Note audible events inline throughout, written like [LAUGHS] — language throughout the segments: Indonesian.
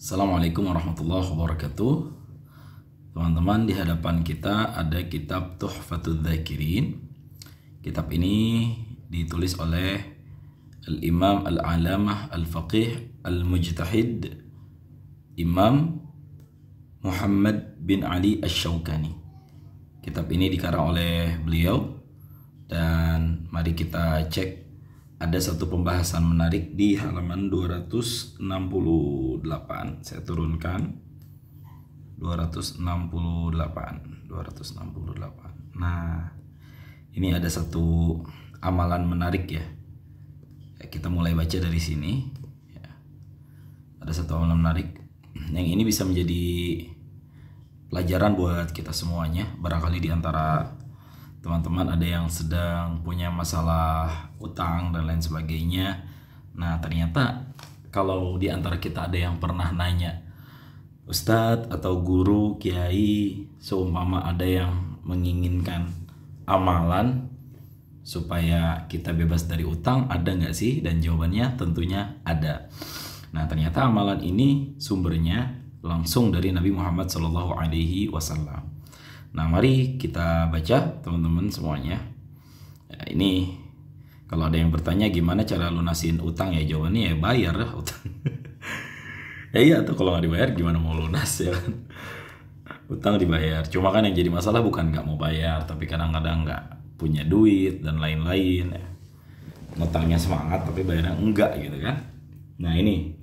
Assalamualaikum warahmatullahi wabarakatuh Teman-teman di hadapan kita ada kitab Tuhfatul Dhaqirin Kitab ini ditulis oleh Al-Imam Al-Alamah Al-Faqih Al-Mujtahid Imam Muhammad bin Ali ash shawqani Kitab ini dikarang oleh beliau Dan mari kita cek ada satu pembahasan menarik di halaman 268 saya turunkan 268 268 nah ini ada satu amalan menarik ya, ya kita mulai baca dari sini ya. ada satu amalan menarik yang ini bisa menjadi pelajaran buat kita semuanya barangkali di antara teman-teman ada yang sedang punya masalah utang dan lain sebagainya. Nah, ternyata kalau di antara kita ada yang pernah nanya, Ustadz atau guru, kiai, seumpama ada yang menginginkan amalan supaya kita bebas dari utang, ada nggak sih? Dan jawabannya tentunya ada. Nah, ternyata amalan ini sumbernya langsung dari Nabi Muhammad SAW. Nah, mari kita baca teman-teman semuanya. Nah, ini kalau ada yang bertanya gimana cara lunasin utang ya jawabannya ya bayar lah utang. [LAUGHS] ya iya atau kalau nggak dibayar gimana mau lunas ya kan. utang dibayar. Cuma kan yang jadi masalah bukan nggak mau bayar, tapi kadang-kadang nggak punya duit dan lain-lain. Ya. semangat tapi bayarnya enggak gitu kan. Nah ini.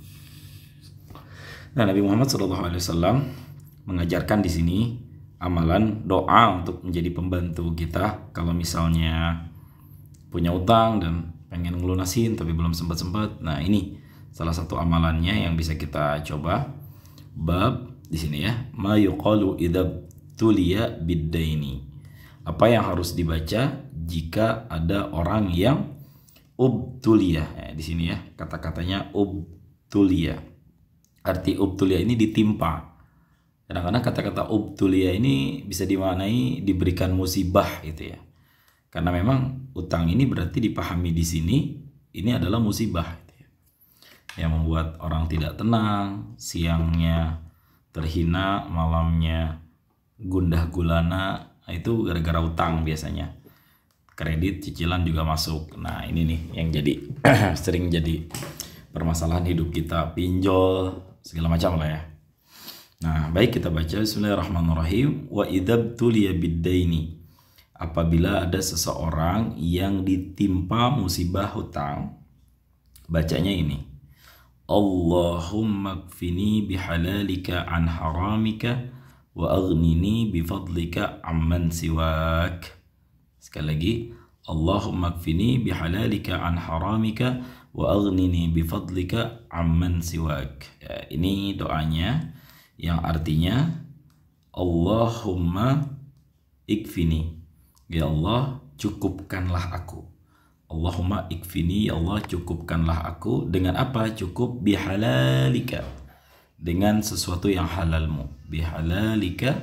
Nah Nabi Muhammad SAW mengajarkan di sini amalan doa untuk menjadi pembantu kita kalau misalnya punya utang dan pengen ngelunasin tapi belum sempat-sempat. Nah, ini salah satu amalannya yang bisa kita coba. Bab di sini ya, ma yuqalu idab tuliya biddaini. Apa yang harus dibaca jika ada orang yang ubtulia. Ya, eh, di sini ya, kata-katanya ubtulia. Arti ubtulia ini ditimpa Kadang-kadang kata-kata ubtulia ini bisa dimaknai diberikan musibah gitu ya. Karena memang utang ini berarti dipahami di sini ini adalah musibah gitu ya. yang membuat orang tidak tenang, siangnya terhina, malamnya gundah gulana itu gara-gara utang biasanya. Kredit cicilan juga masuk. Nah, ini nih yang jadi [CLEARS THROAT] sering jadi permasalahan hidup kita, pinjol segala macam lah ya. Nah, baik kita baca Bismillahirrahmanirrahim. Wa idab biddaini. Apabila ada seseorang yang ditimpa musibah hutang, bacanya ini. Allahumma kfini bihalalika an haramika wa aghnini bifadlika amman siwak. Sekali lagi. Allahumma kfini bihalalika an haramika wa aghnini bifadlika amman siwak. Ya, ini doanya yang artinya Allahumma ikfini ya Allah cukupkanlah aku Allahumma ikfini ya Allah cukupkanlah aku dengan apa cukup bihalalika dengan sesuatu yang halalmu bihalalika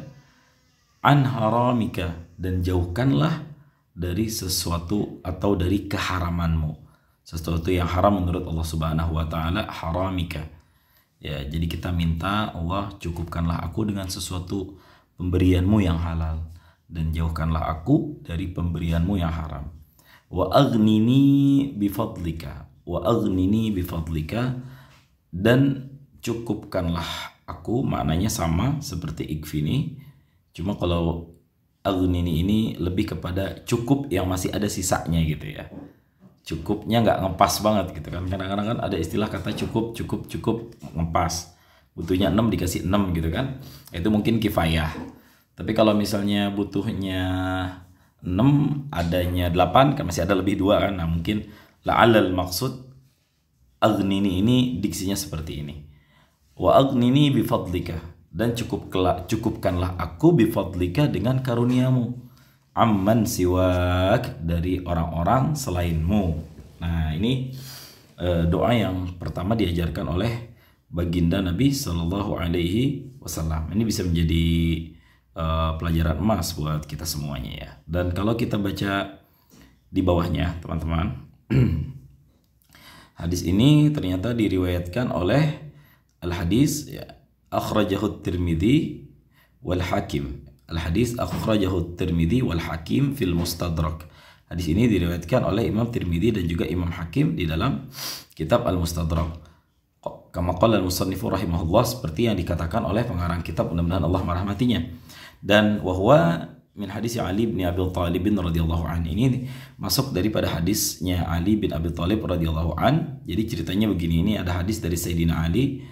an haramika dan jauhkanlah dari sesuatu atau dari keharamanmu sesuatu yang haram menurut Allah Subhanahu wa taala haramika Ya, jadi kita minta Allah cukupkanlah aku dengan sesuatu pemberianmu yang halal dan jauhkanlah aku dari pemberianmu yang haram. Wa agnini bifadlika, wa agnini bifadlika dan cukupkanlah aku maknanya sama seperti ikfini. Cuma kalau agnini ini lebih kepada cukup yang masih ada sisanya gitu ya cukupnya nggak ngepas banget gitu kan kadang-kadang kan ada istilah kata cukup cukup cukup ngepas butuhnya 6 dikasih 6 gitu kan itu mungkin kifayah tapi kalau misalnya butuhnya 6 adanya 8 kan masih ada lebih dua kan nah mungkin la la'alal maksud agnini ini diksinya seperti ini wa ini bifadlika dan cukup kelak, cukupkanlah aku bifadlika dengan karuniamu amman siwak dari orang-orang selainmu. Nah, ini uh, doa yang pertama diajarkan oleh baginda Nabi Shallallahu alaihi wasallam. Ini bisa menjadi uh, pelajaran emas buat kita semuanya ya. Dan kalau kita baca di bawahnya, teman-teman. [CLEARS THROAT] Hadis ini ternyata diriwayatkan oleh Al Hadis ya, akhrajahu Tirmidzi wal Hakim Al-hadis akhrajahu Tirmidzi wal Hakim fil Mustadrak. Hadis ini diriwayatkan oleh Imam Tirmidzi dan juga Imam Hakim di dalam kitab Al Mustadrak. Kama qala al-musannifu rahimahullah seperti yang dikatakan oleh pengarang kitab mudah-mudahan Allah merahmatinya. Dan wahwa min hadis Ali bin Abi Thalib radhiyallahu an ini masuk daripada hadisnya Ali bin Abi Thalib radhiyallahu an. Jadi ceritanya begini ini ada hadis dari Sayyidina Ali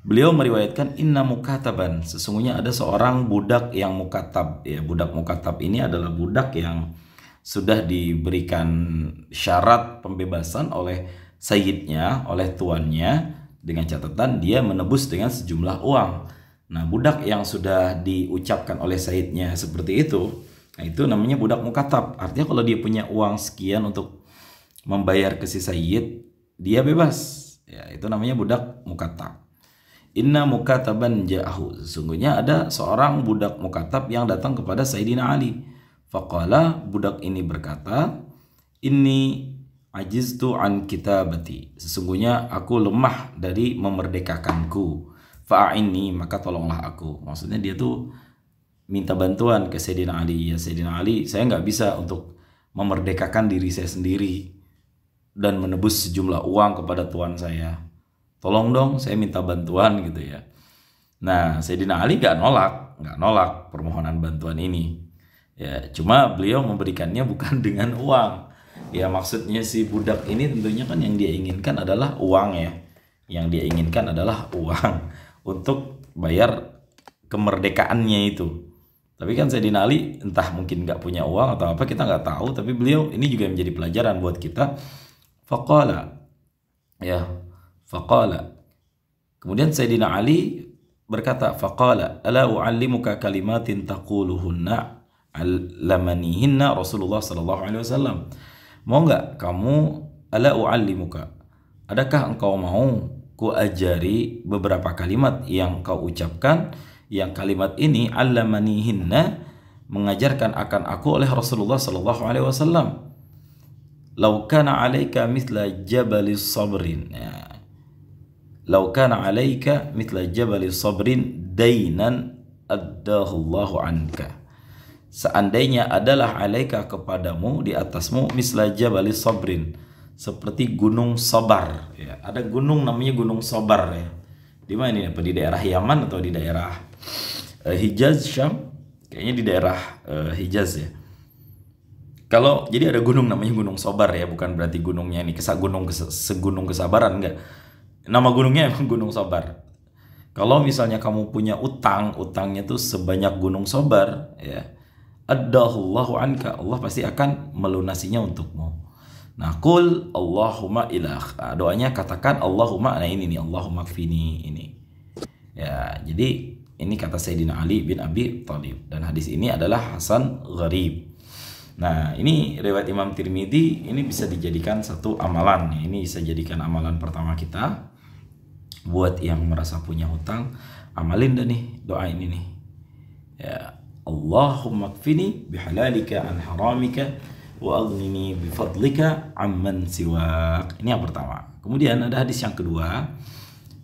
Beliau meriwayatkan inna mukataban, sesungguhnya ada seorang budak yang mukatab. Ya, budak mukatab ini adalah budak yang sudah diberikan syarat pembebasan oleh sayyidnya, oleh tuannya dengan catatan dia menebus dengan sejumlah uang. Nah, budak yang sudah diucapkan oleh sayyidnya seperti itu, nah itu namanya budak mukatab. Artinya kalau dia punya uang sekian untuk membayar ke si sayyid, dia bebas. Ya, itu namanya budak mukatab. Inna mukataban ja'ahu. Sesungguhnya ada seorang budak mukatab yang datang kepada Sayyidina Ali. Faqala budak ini berkata, Inni ajiztu an kitabati. Sesungguhnya aku lemah dari memerdekakanku. ini maka tolonglah aku. Maksudnya dia tuh minta bantuan ke Sayyidina Ali. Ya Sayyidina Ali, saya nggak bisa untuk memerdekakan diri saya sendiri dan menebus sejumlah uang kepada tuan saya tolong dong saya minta bantuan gitu ya. Nah, Sayyidina Ali gak nolak, gak nolak permohonan bantuan ini. Ya, cuma beliau memberikannya bukan [LAUGHS] dengan uang. Ya, maksudnya si budak ini tentunya kan yang dia inginkan adalah uang ya. Yang dia inginkan adalah uang [LAUGHS] untuk bayar kemerdekaannya itu. Tapi kan Sayyidina Ali entah mungkin gak punya uang atau apa, kita nggak tahu. Tapi beliau ini juga menjadi pelajaran buat kita. fakola ya Faqala. Kemudian Sayyidina Ali berkata, Faqala, ala u'allimuka kalimatin taquluhunna alamanihinna Rasulullah sallallahu alaihi wasallam. Mau enggak kamu ala u'allimuka? Adakah engkau mau ku ajari beberapa kalimat yang kau ucapkan yang kalimat ini alamanihinna mengajarkan akan aku oleh Rasulullah sallallahu alaihi wasallam. Lau kana 'alaika mithla jabalis sabrin. Ya, "Lau kana 'alaika mitla jabali sabrin dainan addahu Allahu 'anka." Seandainya adalah alaika kepadamu di atasmu misla jabali sabrin seperti gunung sabar ya. Ada gunung namanya gunung sabar ya. Di mana ini? Apa di daerah Yaman atau di daerah uh, Hijaz Syam? Kayaknya di daerah uh, Hijaz ya. Kalau jadi ada gunung namanya Gunung sabar ya, bukan berarti gunungnya ini kesak gunung kes, segunung kesabaran enggak nama gunungnya emang Gunung Sobar. Kalau misalnya kamu punya utang, utangnya tuh sebanyak Gunung Sobar, ya. Adallahu anka, Allah pasti akan melunasinya untukmu. Nah, kul Allahumma ilah. Ah, doanya katakan Allahumma nah ini nih, Allahumma kfini ini. Ya, jadi ini kata Sayyidina Ali bin Abi Thalib dan hadis ini adalah Hasan Gharib. Nah, ini riwayat Imam Tirmidzi ini bisa dijadikan satu amalan. Ini bisa jadikan amalan pertama kita buat yang merasa punya hutang amalin dah nih doa ini nih ya Allahumma kfini bihalalika an haramika wa aghnini bifadlika amman siwak ini yang pertama kemudian ada hadis yang kedua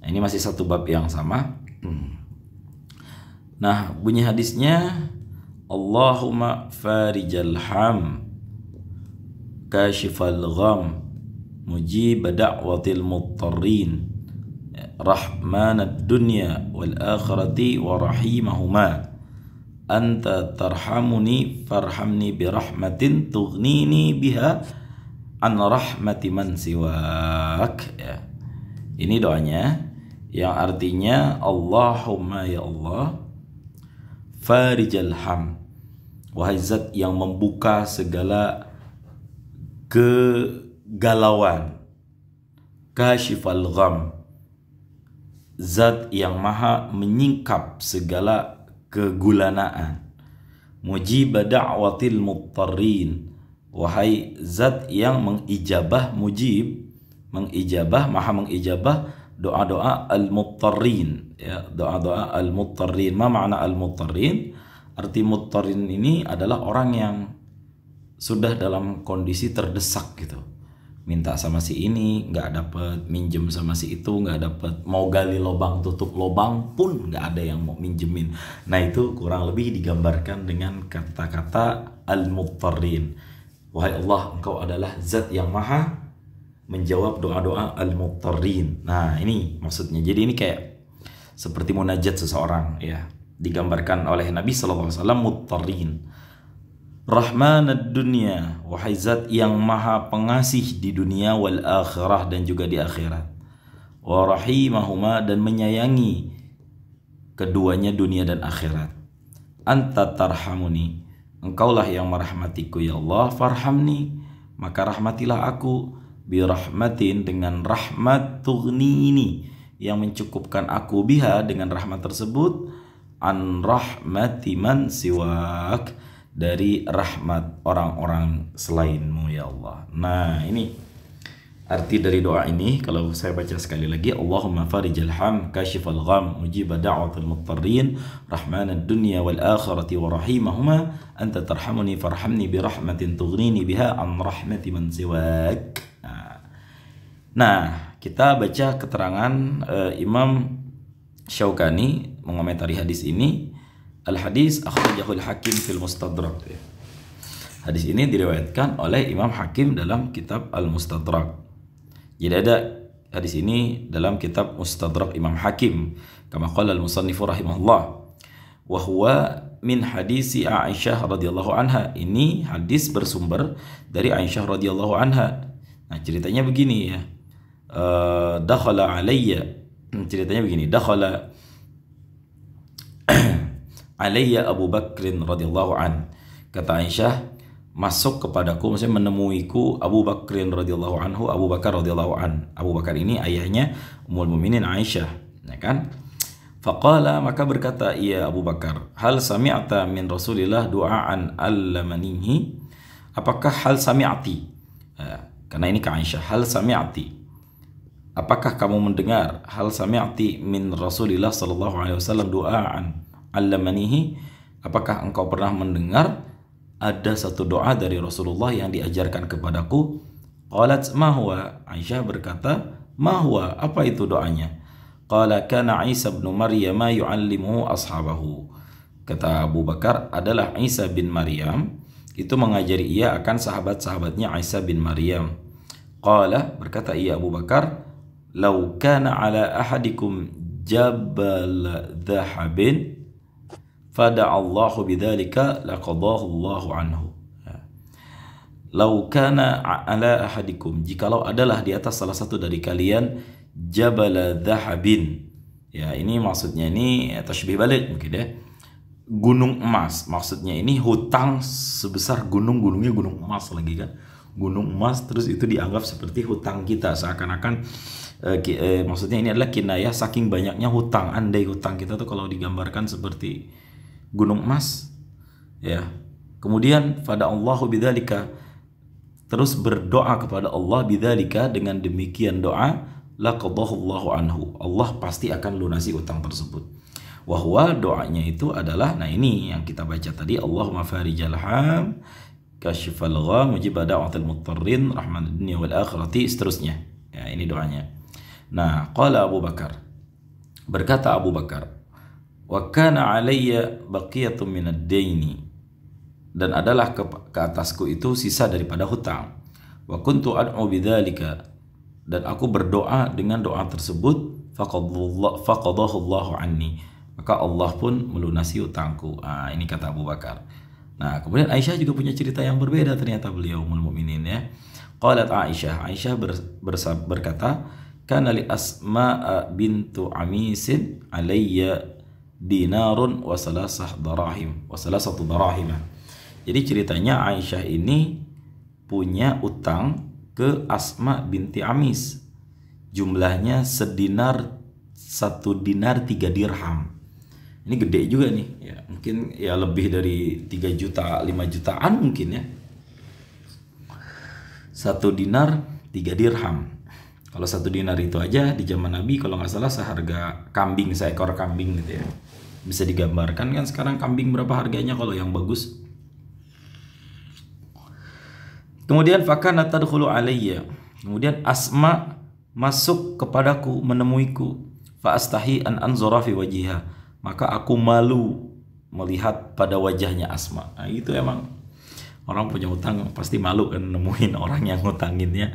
nah, ini masih satu bab yang sama hmm. nah bunyi hadisnya Allahumma farijal ham kashifal gham mujibadawatil muttarin rahmanad dunya wal akhirati wa rahimahuma anta tarhamuni farhamni bi rahmatin tughnini biha an rahmati man siwak ya. ini doanya yang artinya Allahumma ya Allah farijal ham wahai zat yang membuka segala kegalauan kashifal gham zat yang maha menyingkap segala kegulanaan. Mujiba da'watil muttarin, Wahai zat yang mengijabah mujib, mengijabah, maha mengijabah doa-doa al muttarin, Ya, doa-doa al muttarin. Ma makna al muttarin, Arti muttarin ini adalah orang yang sudah dalam kondisi terdesak gitu minta sama si ini nggak dapet minjem sama si itu nggak dapet mau gali lobang tutup lobang pun nggak ada yang mau minjemin nah itu kurang lebih digambarkan dengan kata-kata al mubtarin wahai Allah engkau adalah zat yang maha menjawab doa-doa al mubtarin nah ini maksudnya jadi ini kayak seperti munajat seseorang ya digambarkan oleh Nabi SAW mubtarin Rahman dunia Wahai zat yang maha pengasih di dunia wal akhirah dan juga di akhirat Warahimahuma dan menyayangi keduanya dunia dan akhirat Anta tarhamuni Engkaulah yang merahmatiku ya Allah farhamni Maka rahmatilah aku birahmatin dengan rahmat tughni ini yang mencukupkan aku biha dengan rahmat tersebut an rahmatiman siwak dari rahmat orang-orang selainmu ya Allah. Nah ini arti dari doa ini kalau saya baca sekali lagi Allahumma farijal ham kashifal gham mujib da'watil muttarin rahmanad dunya wal akhirati wa rahimahuma anta tarhamuni farhamni bi rahmatin tughnini biha an rahmati man siwak nah, nah kita baca keterangan uh, Imam Syaukani mengomentari hadis ini Al hadis akhrajahu hakim fil mustadrak. Hadis ini diriwayatkan oleh Imam Hakim dalam kitab Al Mustadrak. Jadi ada hadis ini dalam kitab Mustadrak Imam Hakim kama qala al musannifu rahimahullah wa huwa min hadis Aisyah radhiyallahu anha. Ini hadis bersumber dari Aisyah radhiyallahu anha. Nah, ceritanya begini ya. Uh, dakhala alayya hmm, ceritanya begini dakhala alayya Abu Bakrin radhiyallahu an. Kata Aisyah, masuk kepadaku maksudnya menemuiku Abu Bakrin radhiyallahu anhu Abu Bakar radhiyallahu an Abu Bakar ini ayahnya Ummul Muminin Aisyah ya kan faqala maka berkata ia Abu Bakar hal sami'ata min Rasulillah du'aan allamanihi apakah hal sami'ati ya, karena ini ke Aisyah hal sami'ati apakah kamu mendengar hal sami'ati min Rasulillah sallallahu alaihi wasallam du'aan allamanihi apakah engkau pernah mendengar ada satu doa dari Rasulullah yang diajarkan kepadaku qalat ma huwa Aisyah berkata ma huwa apa itu doanya qala kana Isa bin Maryam yu'allimuhu ashabahu kata Abu Bakar adalah Isa bin Maryam itu mengajari ia akan sahabat-sahabatnya Isa bin Maryam qala berkata ia Abu Bakar lau kana ala ahadikum jabal dhahabin fada Allahu bidzalika laqadahu Allahu anhu ya. laukana ala ahadikum jikalau adalah di atas salah satu dari kalian jabala dhahabin ya ini maksudnya ini ya, tashbih balik mungkin ya gunung emas maksudnya ini hutang sebesar gunung gunungnya gunung emas lagi kan gunung emas terus itu dianggap seperti hutang kita seakan-akan eh, eh, maksudnya ini adalah kinayah saking banyaknya hutang andai hutang kita tuh kalau digambarkan seperti gunung emas ya kemudian pada Allahu bidzalika terus berdoa kepada Allah bidzalika dengan demikian doa laqadallahu anhu Allah pasti akan lunasi utang tersebut wahwa doanya itu adalah nah ini yang kita baca tadi Allahumma farijal ham kasyifal gham mujibada atil mutarrin rahman dunia wal akhirati seterusnya ya ini doanya nah qala Abu Bakar berkata Abu Bakar wa kana alayya baqiyatun ad daini dan adalah ke, ke atasku itu sisa daripada hutang wa kuntu ad'u bidzalika dan aku berdoa dengan doa tersebut faqadahu Allah anni maka Allah pun melunasi hutangku ah ini kata Abu Bakar nah kemudian Aisyah juga punya cerita yang berbeda ternyata beliau ummul mukminin ya qalat Aisyah Aisyah ber, berkata kana li asma bintu amisin alayya dinarun wa salasah darahim wa salasatu darahimah. Jadi ceritanya Aisyah ini punya utang ke Asma binti Amis. Jumlahnya sedinar satu dinar tiga dirham. Ini gede juga nih, ya, mungkin ya lebih dari tiga juta, lima jutaan mungkin ya. Satu dinar tiga dirham. Kalau satu dinar itu aja di zaman Nabi kalau nggak salah seharga kambing seekor kambing gitu ya bisa digambarkan kan sekarang kambing berapa harganya kalau yang bagus kemudian fakana tadkhulu alayya kemudian asma masuk kepadaku menemuiku faastahi an anzura fi wajhiha maka aku malu melihat pada wajahnya asma nah itu emang orang punya utang pasti malu kan nemuin [LAUGHS] orang yang ngutanginnya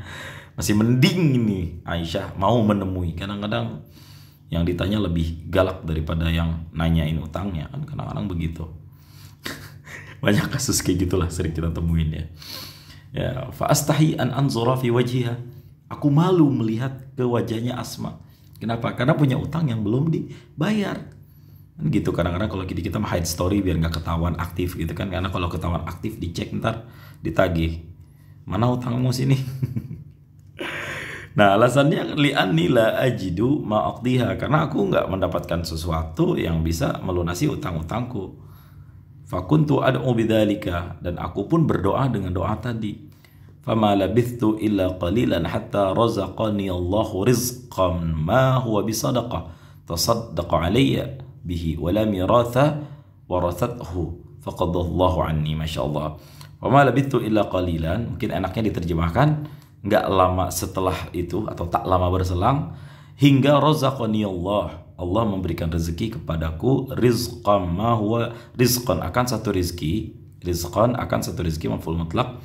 masih mending ini Aisyah mau menemui kadang-kadang yang ditanya lebih galak daripada yang nanyain utangnya kan kadang-kadang begitu [LAUGHS] banyak kasus kayak gitulah sering kita temuin ya ya faastahi an anzura fi wajhiha aku malu melihat ke wajahnya Asma kenapa karena punya utang yang belum dibayar kan gitu kadang-kadang kalau gitu kita kita hide story biar nggak ketahuan aktif gitu kan karena kalau ketahuan aktif dicek ntar ditagih mana utangmu sini [LAUGHS] Nah alasannya lian nila ajidu ma'aktiha karena aku nggak mendapatkan sesuatu yang bisa melunasi utang-utangku. Fakuntu ad'u bidzalika dan aku pun berdoa dengan doa tadi. Fama labithtu illa qalilan hatta razaqani Allahu rizqan ma huwa bisadaqah tasaddaqa aliya bihi wa miratha warathathu faqadallahu anni Allah. Fama labithtu illa qalilan mungkin enaknya diterjemahkan nggak lama setelah itu atau tak lama berselang hingga rozakoni Allah Allah memberikan rezeki kepadaku rizqan ma huwa rizqan akan satu rezeki rizqan akan satu rezeki maful mutlak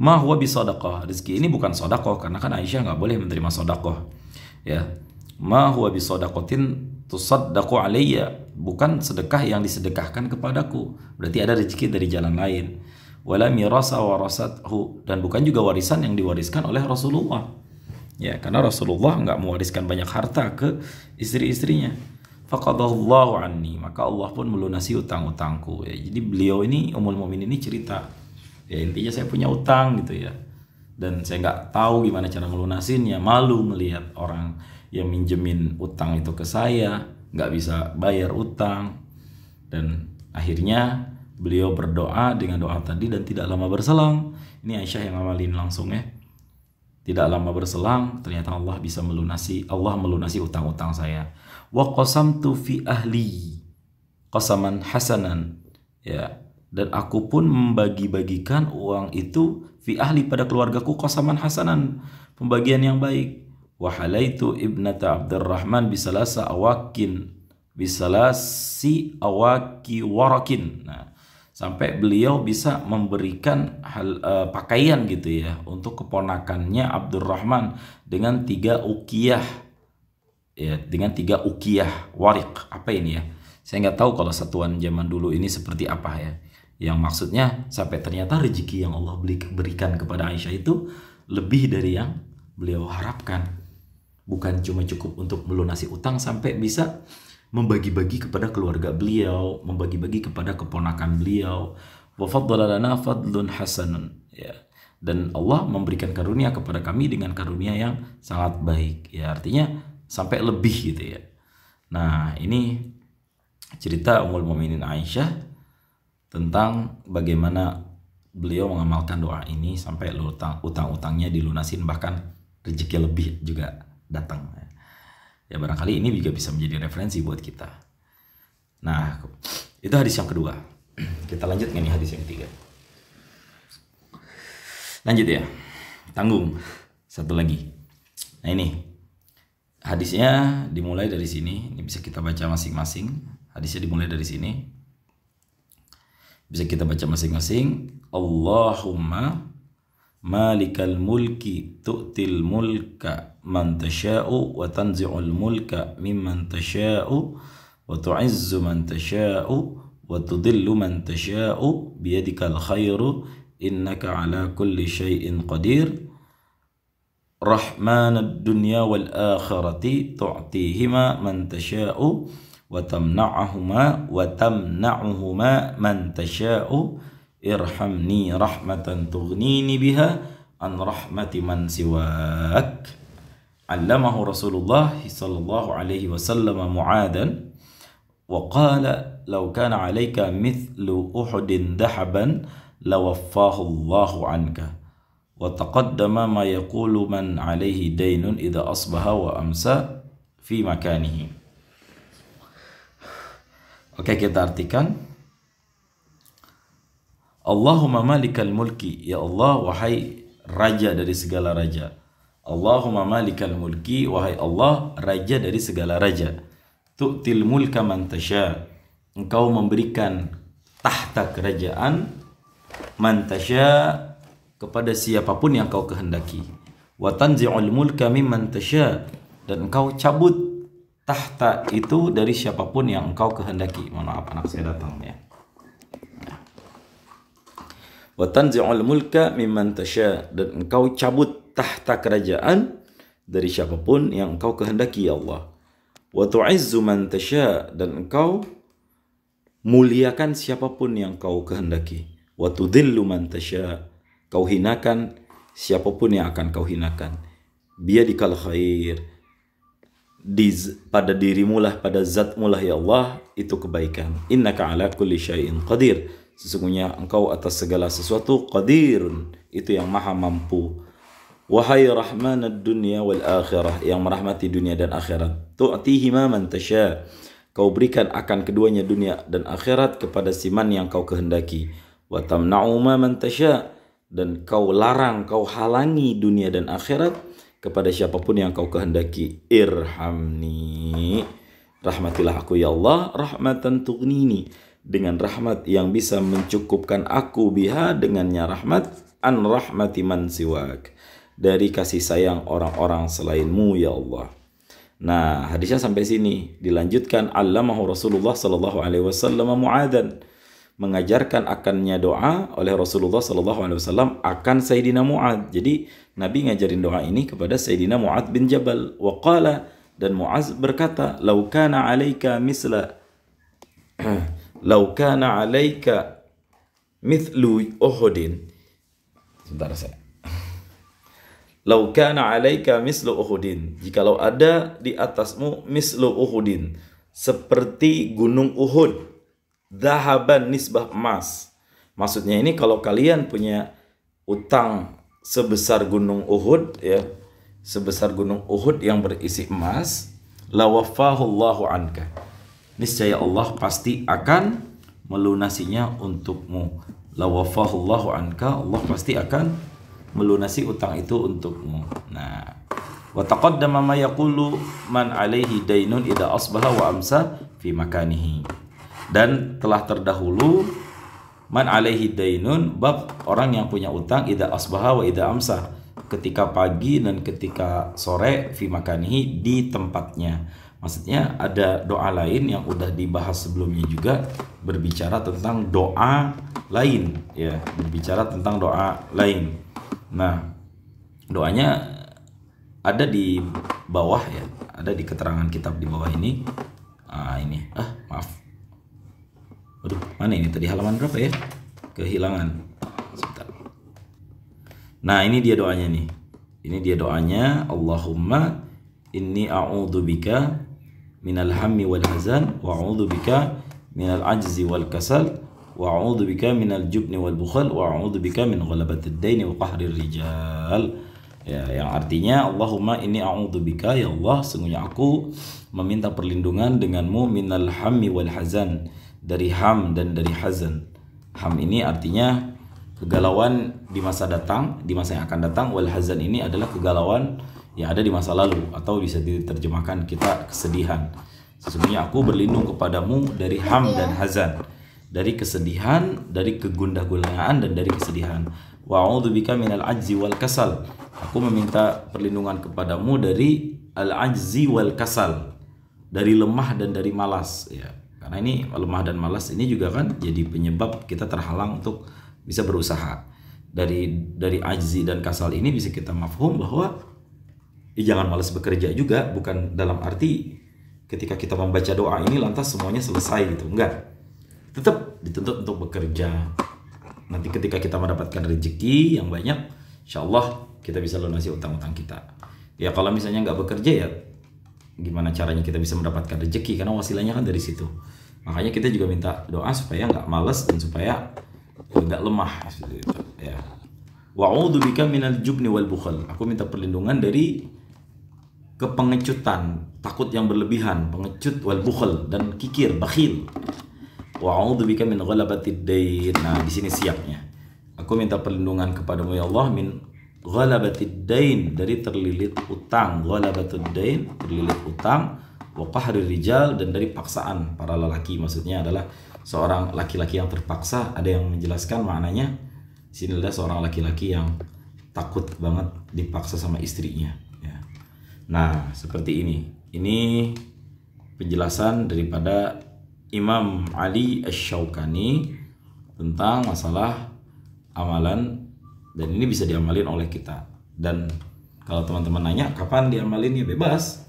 ma huwa bisadaqah rezeki ini bukan sodakoh karena kan Aisyah nggak boleh menerima sodakoh ya ma huwa bisadaqatin tusaddaqu alayya bukan sedekah yang disedekahkan kepadaku berarti ada rezeki dari jalan lain wala mirasa warasathu dan bukan juga warisan yang diwariskan oleh Rasulullah. Ya, karena Rasulullah nggak mewariskan banyak harta ke istri-istrinya. Faqadallahu anni, maka Allah pun melunasi utang-utangku. Ya, jadi beliau ini Ummul Mukminin ini cerita ya intinya saya punya utang gitu ya. Dan saya nggak tahu gimana cara melunasinya malu melihat orang yang minjemin utang itu ke saya, nggak bisa bayar utang dan akhirnya Beliau berdoa dengan doa tadi dan tidak lama berselang. Ini Aisyah yang ngamalin langsung ya. Tidak lama berselang, ternyata Allah bisa melunasi, Allah melunasi utang-utang saya. Wa qasamtu fi ahli qasaman hasanan. Ya, dan aku pun membagi-bagikan uang itu fi ahli pada keluargaku qasaman hasanan, pembagian yang baik. Wa halaitu ibnata Abdurrahman bisalasa awakin bisalasi awaki warakin. Nah, sampai beliau bisa memberikan hal, uh, pakaian gitu ya untuk keponakannya Abdurrahman dengan tiga ukiyah ya dengan tiga ukiyah warik apa ini ya saya nggak tahu kalau satuan zaman dulu ini seperti apa ya yang maksudnya sampai ternyata rezeki yang Allah berikan kepada Aisyah itu lebih dari yang beliau harapkan bukan cuma cukup untuk melunasi utang sampai bisa membagi-bagi kepada keluarga beliau, membagi-bagi kepada keponakan beliau. Wa faddalana fadlun hasanun. Ya. Dan Allah memberikan karunia kepada kami dengan karunia yang sangat baik. Ya, artinya sampai lebih gitu ya. Nah, ini cerita Ummul Muminin Aisyah tentang bagaimana beliau mengamalkan doa ini sampai utang-utangnya dilunasin bahkan rezeki lebih juga datang. Ya ya barangkali ini juga bisa menjadi referensi buat kita. Nah, itu hadis yang kedua. [CLEARS THROAT] Kita lanjut nih hadis yang ketiga? Lanjut ya, tanggung satu lagi. Nah ini hadisnya dimulai dari sini. Ini bisa kita baca masing-masing. Hadisnya dimulai dari sini. Bisa kita baca masing-masing. Allahumma مالك الملك تؤتي الملك من تشاء وتنزع الملك ممن تشاء وتعز من تشاء وتضل من تشاء بيدك الخير إنك على كل شيء قدير رحمن الدنيا والآخرة تعطيهما من تشاء وتمنعهما وتمنعهما من تشاء ارحمني رحمة تغنيني بها عن رحمة من سواك علمه رسول الله صلى الله عليه وسلم معادا وقال لو كان عليك مثل أحد ذهبا لوفاه الله عنك وتقدم ما يقول من عليه دين إذا أصبح وأمسى في مكانه Oke okay, kita artikan Allahumma malikal mulki ya Allah wahai raja dari segala raja Allahumma malikal mulki wahai Allah raja dari segala raja tu'til mulka man tasha engkau memberikan tahta kerajaan man tasha kepada siapapun yang kau kehendaki wa tanzi'ul mulka mimman tasha dan engkau cabut tahta itu dari siapapun yang engkau kehendaki mohon maaf anak saya datang ya Watan tanzi'ul mulka mimman tasha dan engkau cabut tahta kerajaan dari siapapun yang engkau kehendaki ya Allah. Wa tu'izzu man tasha dan engkau muliakan siapapun yang engkau kehendaki. Wa tudhillu man tasha kau hinakan siapapun yang akan kau hinakan. Biadikal khair di, pada dirimu lah, pada zat mulah ya Allah, itu kebaikan. Innaka ala kulli syai'in qadir. Sesungguhnya engkau atas segala sesuatu qadirun. Itu yang maha mampu. Wahai rahman dunia wal akhirah. Yang merahmati dunia dan akhirat. ma man tasha. Kau berikan akan keduanya dunia dan akhirat kepada si man yang kau kehendaki. Wa tamna'u ma man tasha. Dan kau larang, kau halangi dunia dan akhirat kepada siapapun yang kau kehendaki. Irhamni. Rahmatilah aku ya Allah, rahmatan tughnini dengan rahmat yang bisa mencukupkan aku biha dengannya rahmat an rahmati man siwak dari kasih sayang orang-orang selainmu ya Allah. Nah, hadisnya sampai sini dilanjutkan allamahu Rasulullah sallallahu alaihi wasallam muadzan mengajarkan akannya doa oleh Rasulullah sallallahu alaihi wasallam akan Sayyidina Muad. Jadi Nabi ngajarin doa ini kepada Sayyidina Muad bin Jabal wa qala dan Muaz berkata, "Lau kana 'alaika misla [CLEARS THROAT] Lau kana alaika mithlu Uhudin. Sebentar saya. [LAUGHS] Lau kana alaika mislu Uhudin. Jikalau ada di atasmu mislu Uhudin. Seperti gunung Uhud. Zahaban nisbah emas. Maksudnya ini kalau kalian punya utang sebesar gunung Uhud ya, sebesar gunung Uhud yang berisi emas, lawafahullahu anka niscaya Allah pasti akan melunasinya untukmu. La wafahullahu anka, Allah pasti akan melunasi utang itu untukmu. Nah, wa taqaddama ma yaqulu man alaihi dainun idza asbaha wa amsa fi makanihi. Dan telah terdahulu man alaihi dainun bab orang yang punya utang idza asbaha wa idza amsa ketika pagi dan ketika sore fi makanihi di tempatnya Maksudnya ada doa lain yang udah dibahas sebelumnya juga berbicara tentang doa lain ya, berbicara tentang doa lain. Nah, doanya ada di bawah ya, ada di keterangan kitab di bawah ini. Ah, ini. Ah, maaf. Waduh, mana ini tadi halaman berapa ya? Kehilangan. Sebentar. Nah, ini dia doanya nih. Ini dia doanya, Allahumma inni a'udzubika minal hammi wal hazan wa a'udzu bika minal ajzi wal kasal wa a'udzu bika minal jubni wal الدين wa a'udzu bika min ghalabatid wa qahrir rijal ya yang artinya Allahumma ini a'udzu bika ya Allah sungguhnya aku meminta perlindungan denganmu minal hammi wal hazan dari ham dan dari hazan ham ini artinya kegalauan di masa datang di masa yang akan datang wal hazan ini adalah kegalauan yang ada di masa lalu atau bisa diterjemahkan kita kesedihan. Sesungguhnya aku berlindung kepadamu dari ham dan iya. hazan, dari kesedihan, dari kegundah gulanaan dan dari kesedihan. Wa a'udzubika minal ajzi wal kasal. Aku meminta perlindungan kepadamu dari al ajzi wal kasal, dari lemah dan dari malas ya. Karena ini lemah dan malas ini juga kan jadi penyebab kita terhalang untuk bisa berusaha. Dari dari ajzi dan kasal ini bisa kita mafhum bahwa ya jangan malas bekerja juga bukan dalam arti ketika kita membaca doa ini lantas semuanya selesai gitu enggak tetap dituntut untuk bekerja nanti ketika kita mendapatkan rezeki yang banyak insya Allah kita bisa lunasi utang-utang kita ya kalau misalnya nggak bekerja ya gimana caranya kita bisa mendapatkan rezeki karena wasilahnya kan dari situ makanya kita juga minta doa supaya nggak males dan supaya nggak lemah ya wa'udzubika minal jubni wal bukhal aku minta perlindungan dari kepengecutan, takut yang berlebihan, pengecut wal bukhul dan kikir, bakhil. Wa'udzubika min ghalabatid dain. Nah, di sini siapnya. Aku minta perlindungan kepadamu ya Allah min ghalabatid dain dari terlilit utang. ghalabatid dain, terlilit utang wa qahrir rijal dan dari paksaan para lelaki maksudnya adalah seorang laki-laki yang terpaksa ada yang menjelaskan maknanya sini adalah seorang laki-laki yang takut banget dipaksa sama istrinya Nah, seperti ini. Ini penjelasan daripada Imam Ali ashaukani shawqani tentang masalah amalan dan ini bisa diamalin oleh kita. Dan kalau teman-teman nanya kapan diamalin ya bebas.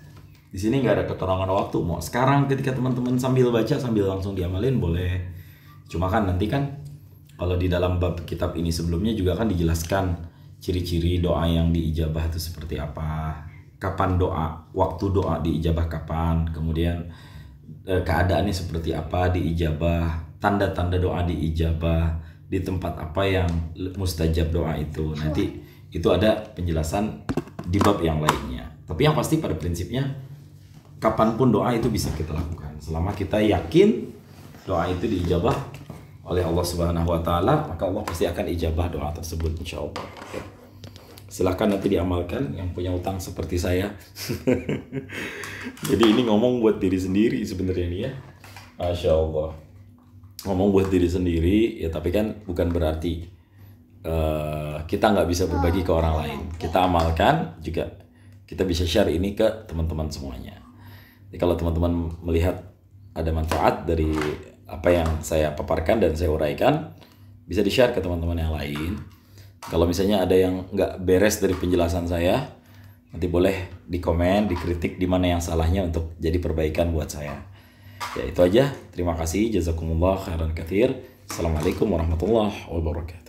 Di sini nggak ada keterangan waktu. Mau sekarang ketika teman-teman sambil baca sambil langsung diamalin boleh. Cuma kan nanti kan kalau di dalam bab kitab ini sebelumnya juga kan dijelaskan ciri-ciri doa yang diijabah itu seperti apa kapan doa, waktu doa diijabah kapan, kemudian eh, keadaannya seperti apa diijabah, tanda-tanda doa diijabah, di tempat apa yang mustajab doa itu. Nanti itu ada penjelasan di bab yang lainnya. Tapi yang pasti pada prinsipnya kapanpun doa itu bisa kita lakukan selama kita yakin doa itu diijabah oleh Allah Subhanahu wa taala, maka Allah pasti akan ijabah doa tersebut insyaallah. Okay. Ya silahkan nanti diamalkan yang punya utang seperti saya [LAUGHS] jadi ini ngomong buat diri sendiri sebenarnya ini ya masya allah ngomong buat diri sendiri ya tapi kan bukan berarti uh, kita nggak bisa berbagi ke orang lain kita amalkan juga kita bisa share ini ke teman-teman semuanya jadi kalau teman-teman melihat ada manfaat dari apa yang saya paparkan dan saya uraikan bisa di share ke teman-teman yang lain kalau misalnya ada yang nggak beres dari penjelasan saya, nanti boleh dikomen, dikritik di mana yang salahnya untuk jadi perbaikan buat saya. Ya itu aja. Terima kasih. Jazakumullah khairan kathir. Assalamualaikum warahmatullahi wabarakatuh.